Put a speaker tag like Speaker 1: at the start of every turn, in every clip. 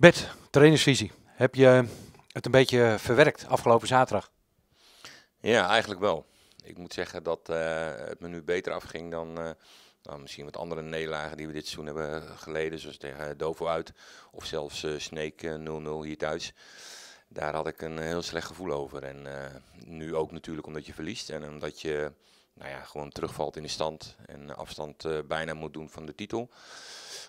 Speaker 1: Bert, trainersvisie. Heb je het een beetje verwerkt afgelopen zaterdag?
Speaker 2: Ja, eigenlijk wel. Ik moet zeggen dat eh, het me nu beter afging dan, dan eh, nou, misschien wat andere nederlagen die we dit seizoen hebben geleden. Zoals tegen Dovo uit of zelfs uh, Sneek 0-0 hier thuis. Daar had ik een heel slecht gevoel over. En nu ook natuurlijk omdat je verliest en omdat je nou ja, gewoon terugvalt in de stand en afstand eh, bijna moet doen van de titel.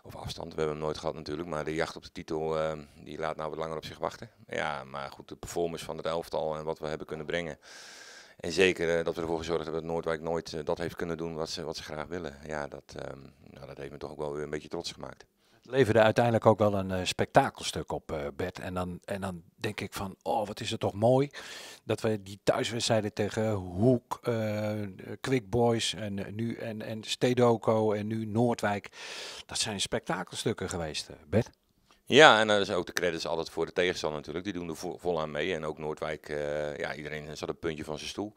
Speaker 2: Of afstand, we hebben hem nooit gehad natuurlijk, maar de jacht op de titel eh, die laat nou wat langer op zich wachten. Ja, maar goed, de performance van het elftal en wat we hebben kunnen brengen. En zeker eh, dat we ervoor gezorgd hebben dat Noordwijk nooit dat heeft kunnen doen wat ze, wat ze graag willen. Ja, dat, ehm, nou, dat heeft me toch ook wel weer een beetje trots gemaakt
Speaker 1: leverde uiteindelijk ook wel een eh, spektakelstuk op uh, eh, bed. En dan, en dan denk ik van, oh wat is het toch mooi dat we die thuiswedstrijden tegen Hoek, eh, Quick Boys en, nu, en, en Stedoco en nu Noordwijk. Dat zijn spektakelstukken geweest, Bert.
Speaker 2: Ja, en dat is ook de credits altijd voor de tegenstander natuurlijk. Die doen er vol, vol aan mee. En ook Noordwijk, ja, iedereen zat een puntje van zijn stoel.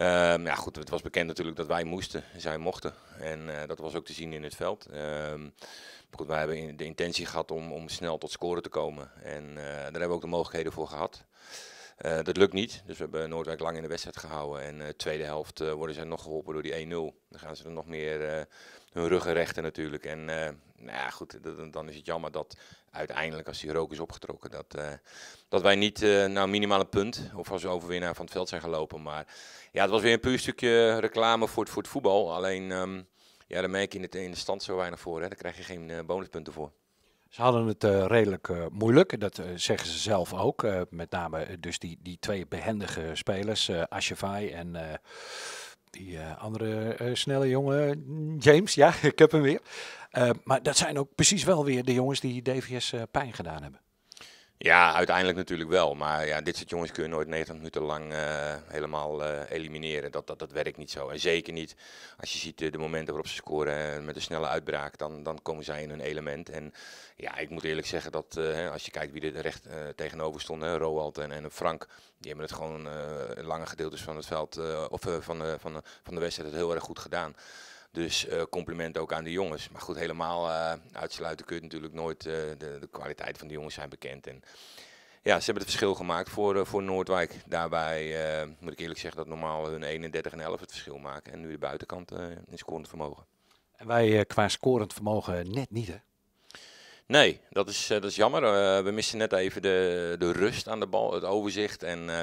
Speaker 2: Ehm, ja, goed, het was bekend natuurlijk dat wij moesten, zij mochten. En eh, dat was ook te zien in het veld. Um, goed, wij hebben de intentie gehad om, om snel tot scoren te komen. En eh, daar hebben we ook de mogelijkheden voor gehad. Eh, dat lukt niet. Dus we hebben Noordwijk lang in de wedstrijd gehouden. En de eh, tweede helft eh, worden ze nog geholpen door die 1-0. Dan gaan ze er nog meer hun ruggen rechten natuurlijk. En nou ja, goed, dan is het jammer dat uiteindelijk als die rook is opgetrokken, dat, dat wij niet nou, minimaal een punt of als overwinnaar van het veld zijn gelopen. Maar ja, het was weer een puur stukje reclame voor het, voor het voetbal. Alleen, ehm, ja, daar merk je in, in de stand zo weinig voor. Hè. Daar krijg je geen bonuspunten
Speaker 1: voor. Ze hadden het eh, redelijk eh, moeilijk, dat eh, zeggen ze zelf ook. met name dus die, die twee behendige spelers, uh, en die andere snelle jongen, James. Ja, ik heb hem weer. maar dat zijn ook precies wel weer de jongens die DVS pijn gedaan hebben.
Speaker 2: Ja, uiteindelijk natuurlijk wel. Maar ja, dit soort jongens kun je nooit 90 minuten lang eh, helemaal eh, elimineren. Dat, dat, dat werkt niet zo. En zeker niet als je ziet eh, de momenten waarop ze scoren met een snelle uitbraak. Dan, dan komen zij in hun element. En ja, ik moet eerlijk zeggen dat als je kijkt wie er recht tegenover stonden. Roald en, en Frank. Die hebben het gewoon lange gedeeltes van het veld of van, van, van de wedstrijd heel erg goed gedaan. Dus uh, compliment ook aan de jongens. Maar goed, helemaal eh, uitsluiten kun je natuurlijk nooit. Eh, de, de, kwaliteit van de jongens zijn bekend. En ja, ze hebben het verschil gemaakt voor, voor Noordwijk. Daarbij moet ik eerlijk zeggen dat normaal hun 31 en 11 het verschil maken. En nu de buitenkant in scorend vermogen.
Speaker 1: En wij qua scorend vermogen net niet, hè?
Speaker 2: Nee, dat is, eh, dat is jammer. Eh, we missen net even de, de rust aan de bal, het overzicht. En eh,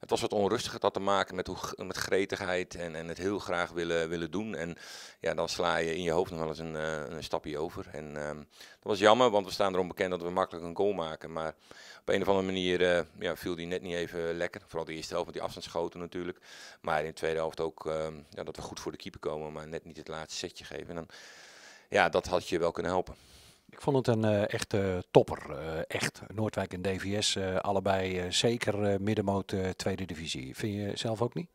Speaker 2: het was wat onrustig. dat had te maken met, hoe, met gretigheid en, en het heel graag willen, willen doen. En ja, dan sla je in je hoofd nog wel eens een, een stapje over. En ehm, dat was jammer, want we staan erom bekend dat we makkelijk een goal maken. Maar op een of andere manier ja, viel die net niet even lekker. Vooral de eerste helft met die afstandsschoten natuurlijk. Maar in de tweede helft ook ehm, ja, dat we goed voor de keeper komen, maar net niet het laatste setje geven. En dan, ja, dat had je wel kunnen helpen.
Speaker 1: Ik vond het een eh, echte topper. Eh, echt. Noordwijk en DVS, eh, allebei zeker middenmoot tweede divisie. Vind je zelf ook niet?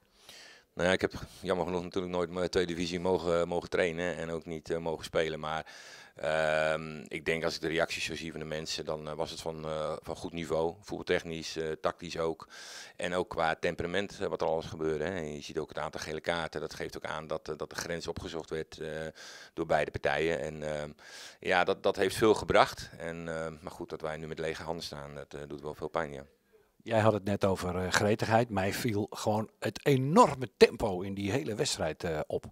Speaker 2: Nou ja, ik heb jammer genoeg natuurlijk nooit mijn tweede divisie mogen, mogen trainen en ook niet mogen spelen. Maar Ehm, ik denk als ik de reacties zo zie van de mensen, dan eh, was het van, eh, van goed niveau. Voetbaltechnisch, eh, tactisch ook. En ook qua temperament wat er alles gebeurde. Hè. je ziet ook het aantal gele kaarten. Dat geeft ook aan dat, dat de grens opgezocht werd door beide partijen. En ehm, ja, dat, dat heeft veel gebracht. En, maar goed, dat wij nu met lege handen staan, dat doet wel veel pijn, ja.
Speaker 1: Jij had het net over gretigheid. Mij viel gewoon het enorme tempo in die hele wedstrijd op.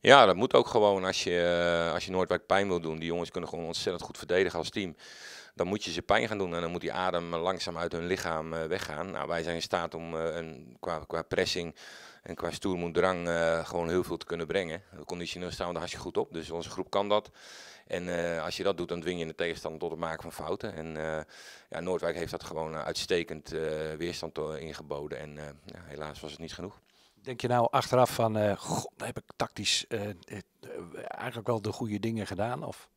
Speaker 2: Ja, dat moet ook gewoon als je, eh, als je Noordwijk pijn wil doen. Die jongens kunnen gewoon ontzettend goed verdedigen als team. Dan moet je ze pijn gaan doen en dan moet die adem langzaam uit hun lichaam eh, weggaan. Nou, wij zijn in staat om eh, een, qua, qua pressing en qua stoermoedrang gewoon heel veel te kunnen brengen. De Conditioneel staan we daar hartstikke goed op, dus onze groep kan dat. En als je dat doet, dan dwing je de tegenstander tot het maken van fouten. En ja, Noordwijk heeft dat gewoon uitstekend weerstand ingeboden. En ja, helaas was het niet genoeg
Speaker 1: denk je nou achteraf van, eh, god, heb ik tactisch eh, eh, eigenlijk wel de goede dingen gedaan? Of?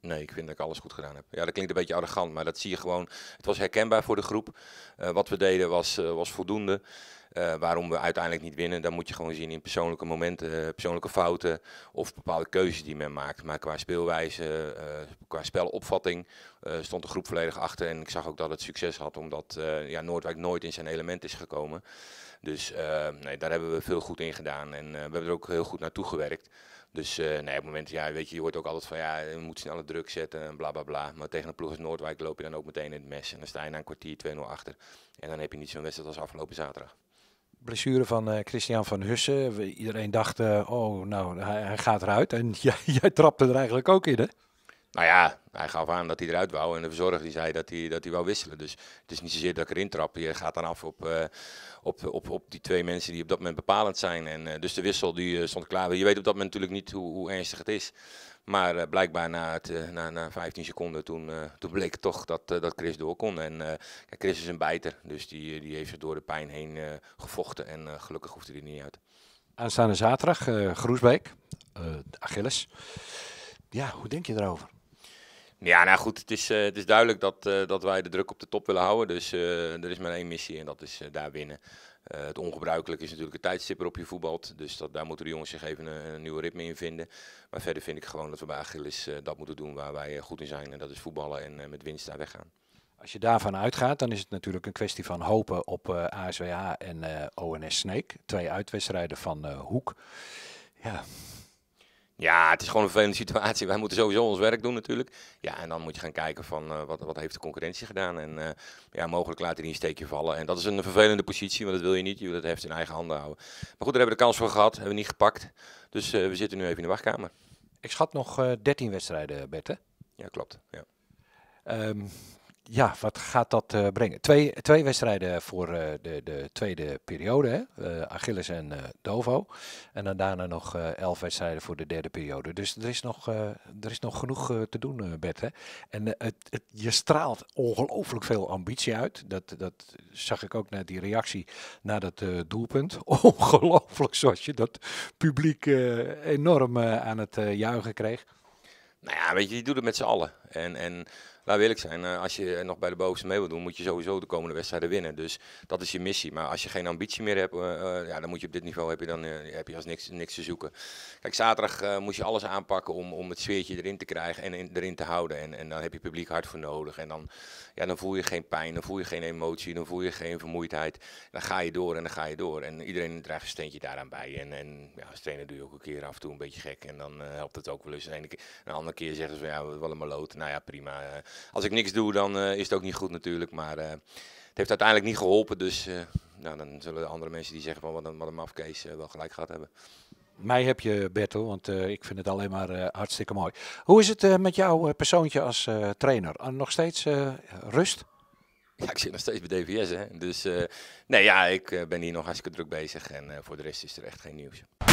Speaker 2: Nee, ik vind dat ik alles goed gedaan heb. Ja, dat klinkt een beetje arrogant, maar dat zie je gewoon. Het was herkenbaar voor de groep. Eh, wat we deden was, eh, was voldoende. Eh, waarom we uiteindelijk niet winnen, dan moet je gewoon zien in persoonlijke momenten, persoonlijke fouten of bepaalde keuzes die men maakt. Maar qua speelwijze, qua spelopvatting stond de groep volledig achter. En ik zag ook dat het succes had, omdat ja, Noordwijk nooit in zijn element is gekomen. Dus nee, daar hebben we veel goed in gedaan en we hebben er ook heel goed naartoe gewerkt. Dus eh, nee, op het moment, ja, weet je, je hoort ook altijd van ja, je moet snelle druk zetten en bla bla bla. Maar tegen een ploeg als Noordwijk loop je dan ook meteen in het mes. En dan sta je na een kwartier 2-0 achter. En dan heb je niet zo'n wedstrijd als afgelopen zaterdag.
Speaker 1: Blessure van eh, Christian van Hussen. Iedereen dacht, eh, oh nou, hij, gaat eruit. En jij, jij trapte er eigenlijk ook in, hè? Nou
Speaker 2: ja, hij gaf aan dat hij eruit wou en de verzorger die zei dat hij, dat hij wou wisselen. Dus het is niet zozeer dat ik erin trap. Je gaat dan af op, eh, op, op, op die twee mensen die op dat moment bepalend zijn. En, eh, dus de wissel die eh, stond klaar. Je weet op dat moment natuurlijk niet hoe, hoe ernstig het is. Maar blijkbaar na, het, na, na 15 seconden, toen, toen bleek toch dat, dat Chris door kon. En Chris is een bijter, dus die, die heeft zich door de pijn heen gevochten. En gelukkig hoeft hij er niet uit.
Speaker 1: Aanstaande zaterdag, Groesbeek, Achilles. Ja, hoe denk je erover?
Speaker 2: Ja, nou goed, het is, eh, het is duidelijk dat, eh, dat wij de druk op de top willen houden. Dus eh, er is maar één missie en dat is daar winnen. het ongebruikelijk is natuurlijk het tijdstipper op je voetbalt. Dus dat, daar moeten de jongens zich even een, nieuwe ritme in vinden. Maar verder vind ik gewoon dat we bij Achilles dat moeten doen waar wij goed in zijn. En dat is voetballen en met winst daar weggaan.
Speaker 1: Als je daarvan uitgaat, dan is het natuurlijk een kwestie van hopen op ASWA en ONS Snake, Twee uitwedstrijden van Hoek. Ja,
Speaker 2: ja, het is gewoon een vervelende situatie. Wij moeten sowieso ons werk doen natuurlijk. Ja, en dan moet je gaan kijken van eh, wat, wat heeft de concurrentie gedaan. En eh, ja, mogelijk laat hij een steekje vallen. En dat is een vervelende positie, want dat wil je niet. Je wil het heeft in eigen handen houden. Maar goed, daar hebben we de kans voor gehad. Hebben we niet gepakt. Dus eh, we zitten nu even in de wachtkamer.
Speaker 1: Ik schat nog 13 wedstrijden, Bert, Ja, klopt. Ja. Ehm, ja, wat gaat dat eh, brengen? Twee, twee wedstrijden voor eh, de, de, tweede periode, hè? Eh, Achilles en Dovo. En dan daarna nog elf wedstrijden voor de derde periode. Dus er is nog, er is nog genoeg te doen, Bert. Hè? En het, het, je straalt ongelooflijk veel ambitie uit. Dat, dat zag ik ook naar die reactie na dat doelpunt. Ongelooflijk zoals je dat publiek enorm aan het juichen kreeg.
Speaker 2: Nou ja, weet je, die doet het met z'n allen. En, en wil eerlijk zijn, eh, als je nog bij de bovenste mee wil doen, moet je sowieso de komende wedstrijden winnen. Dus dat is je missie. Maar als je geen ambitie meer hebt, eh, eh, ja, dan moet je op dit niveau heb je dan heb je als niks, niks te zoeken. Kijk, zaterdag moest je alles aanpakken om, om het sfeertje erin te krijgen en erin te houden. En, en dan heb je publiek hard voor nodig. En dan, ja, dan voel je geen pijn, dan voel je geen emotie, dan voel je geen vermoeidheid. Dan ga je door en dan ga je door. En iedereen draagt een steentje daaraan bij. En, en ja, als trainer doe je ook een keer af en toe een beetje gek. En dan helpt het ook wel eens. En een, keer, een andere keer zeggen ze van ja, we willen maar lood. Nou ja, prima als ik niks doe, dan eh, is het ook niet goed natuurlijk. Maar eh, het heeft uiteindelijk niet geholpen. Dus eh, nou, dan zullen andere mensen die zeggen van wat een, wat een mafkees wel gelijk gehad hebben.
Speaker 1: Mij heb je, Bertel, want ik vind het alleen maar hartstikke mooi. Hoe is het met jouw persoontje als trainer? Ah, nog steeds rust?
Speaker 2: Ja, ik zit nog steeds bij DVS, hè. Dus nee, ja, ik ben hier nog hartstikke druk bezig en voor de rest is er echt geen nieuws.